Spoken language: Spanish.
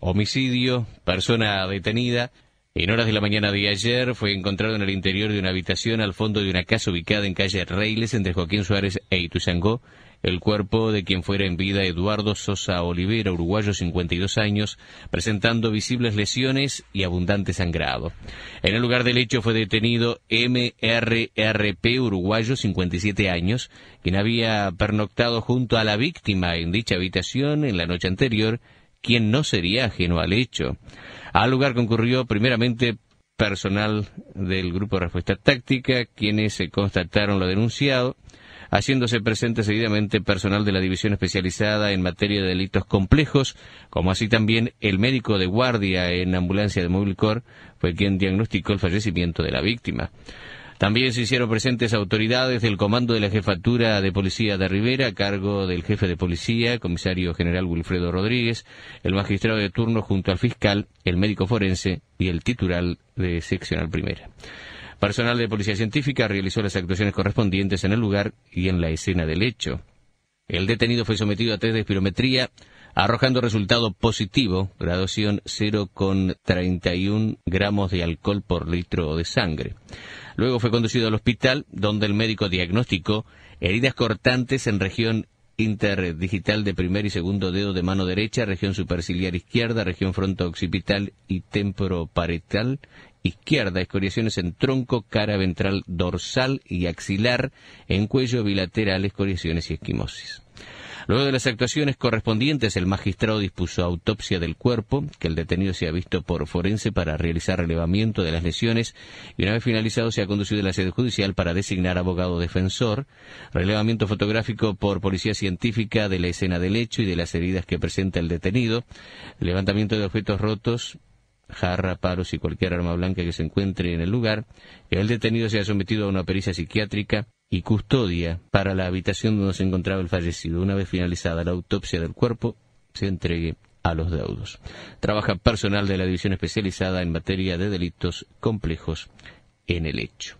homicidio, persona detenida. En horas de la mañana de ayer fue encontrado en el interior de una habitación al fondo de una casa ubicada en calle Reyles, entre Joaquín Suárez e Ituzaingó el cuerpo de quien fuera en vida Eduardo Sosa Olivera, uruguayo 52 años, presentando visibles lesiones y abundante sangrado. En el lugar del hecho fue detenido MRRP, uruguayo 57 años, quien había pernoctado junto a la víctima en dicha habitación en la noche anterior quien no sería ajeno al hecho. Al lugar concurrió primeramente personal del Grupo de Respuesta Táctica, quienes se constataron lo denunciado, haciéndose presente seguidamente personal de la División Especializada en Materia de Delitos Complejos, como así también el médico de guardia en ambulancia de Movilcor, fue quien diagnosticó el fallecimiento de la víctima. También se hicieron presentes autoridades del comando de la jefatura de policía de Rivera, a cargo del jefe de policía, comisario general Wilfredo Rodríguez, el magistrado de turno junto al fiscal, el médico forense y el titular de seccional primera. Personal de policía científica realizó las actuaciones correspondientes en el lugar y en la escena del hecho. El detenido fue sometido a test de espirometría arrojando resultado positivo, graduación 0,31 gramos de alcohol por litro de sangre. Luego fue conducido al hospital, donde el médico diagnosticó heridas cortantes en región interdigital de primer y segundo dedo de mano derecha, región superciliar izquierda, región fronto-occipital y temporoparetal izquierda, escoriaciones en tronco, cara ventral dorsal y axilar, en cuello bilateral, escoriaciones y esquimosis. Luego de las actuaciones correspondientes, el magistrado dispuso autopsia del cuerpo, que el detenido se ha visto por forense para realizar relevamiento de las lesiones, y una vez finalizado se ha conducido a la sede judicial para designar abogado defensor, relevamiento fotográfico por policía científica de la escena del hecho y de las heridas que presenta el detenido, levantamiento de objetos rotos, jarra, palos y cualquier arma blanca que se encuentre en el lugar, que el detenido sea sometido a una pericia psiquiátrica, y custodia para la habitación donde se encontraba el fallecido. Una vez finalizada la autopsia del cuerpo, se entregue a los deudos. Trabaja personal de la División Especializada en Materia de Delitos Complejos en el hecho.